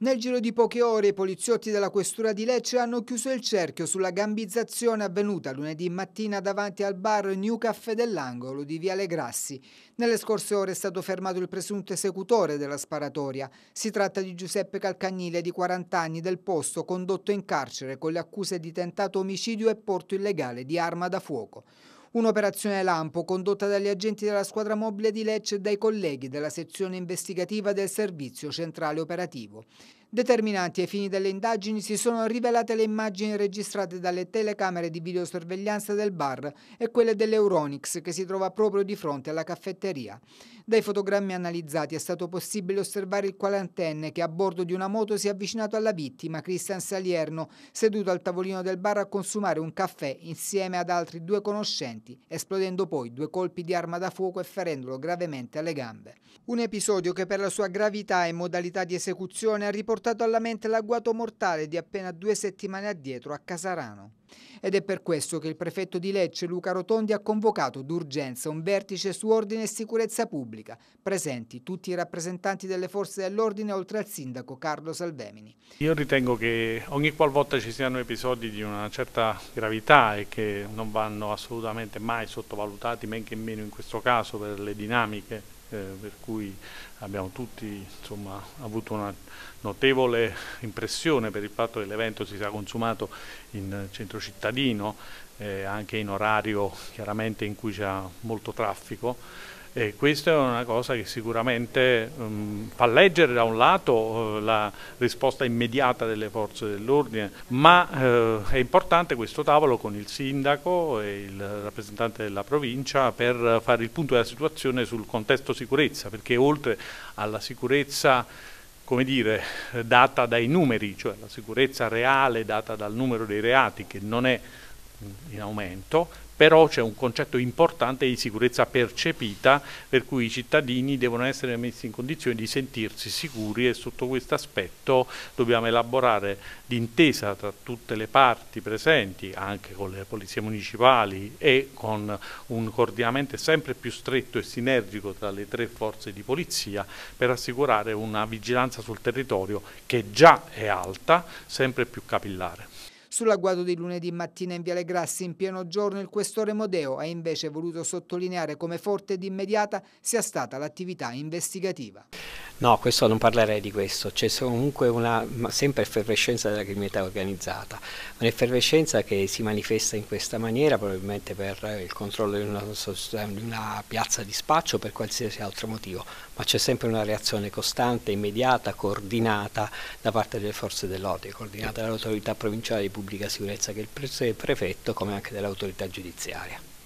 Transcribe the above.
Nel giro di poche ore i poliziotti della questura di Lecce hanno chiuso il cerchio sulla gambizzazione avvenuta lunedì mattina davanti al bar New Caffè dell'Angolo di Viale Grassi. Nelle scorse ore è stato fermato il presunto esecutore della sparatoria. Si tratta di Giuseppe Calcagnile di 40 anni del posto condotto in carcere con le accuse di tentato omicidio e porto illegale di arma da fuoco. Un'operazione lampo condotta dagli agenti della squadra mobile di Lecce e dai colleghi della sezione investigativa del Servizio Centrale Operativo. Determinanti ai fini delle indagini si sono rivelate le immagini registrate dalle telecamere di videosorveglianza del bar e quelle dell'Euronix che si trova proprio di fronte alla caffetteria. Dai fotogrammi analizzati è stato possibile osservare il quarantenne che a bordo di una moto si è avvicinato alla vittima, Christian Salierno, seduto al tavolino del bar a consumare un caffè insieme ad altri due conoscenti presenti, esplodendo poi due colpi di arma da fuoco e ferendolo gravemente alle gambe. Un episodio che per la sua gravità e modalità di esecuzione ha riportato alla mente l'agguato mortale di appena due settimane addietro a Casarano. Ed è per questo che il prefetto di Lecce, Luca Rotondi, ha convocato d'urgenza un vertice su ordine e sicurezza pubblica, presenti tutti i rappresentanti delle forze dell'ordine oltre al sindaco Carlo Salvemini. Io ritengo che ogni qualvolta ci siano episodi di una certa gravità e che non vanno assolutamente mai sottovalutati, men che meno in questo caso per le dinamiche eh, per cui abbiamo tutti insomma, avuto una notevole impressione per il fatto che l'evento si sia consumato in centro cittadino, eh, anche in orario chiaramente in cui c'è molto traffico. E questa è una cosa che sicuramente um, fa leggere da un lato uh, la risposta immediata delle forze dell'ordine, ma uh, è importante questo tavolo con il sindaco e il rappresentante della provincia per fare il punto della situazione sul contesto sicurezza, perché oltre alla sicurezza come dire, data dai numeri, cioè la sicurezza reale data dal numero dei reati, che non è in aumento, però c'è un concetto importante di sicurezza percepita per cui i cittadini devono essere messi in condizione di sentirsi sicuri e sotto questo aspetto dobbiamo elaborare d'intesa tra tutte le parti presenti, anche con le polizie municipali e con un coordinamento sempre più stretto e sinergico tra le tre forze di polizia per assicurare una vigilanza sul territorio che già è alta, sempre più capillare. Sull'agguato di lunedì mattina in Viale Grassi in pieno giorno il questore Modeo ha invece voluto sottolineare come forte ed immediata sia stata l'attività investigativa. No, questo non parlerei di questo, c'è comunque una sempre effervescenza della criminalità organizzata, un'effervescenza che si manifesta in questa maniera probabilmente per il controllo di una, di una piazza di spaccio o per qualsiasi altro motivo, ma c'è sempre una reazione costante, immediata, coordinata da parte delle forze dell'ordine, coordinata dall'autorità provinciale di pubblica sicurezza che è il prefetto come anche dall'autorità giudiziaria.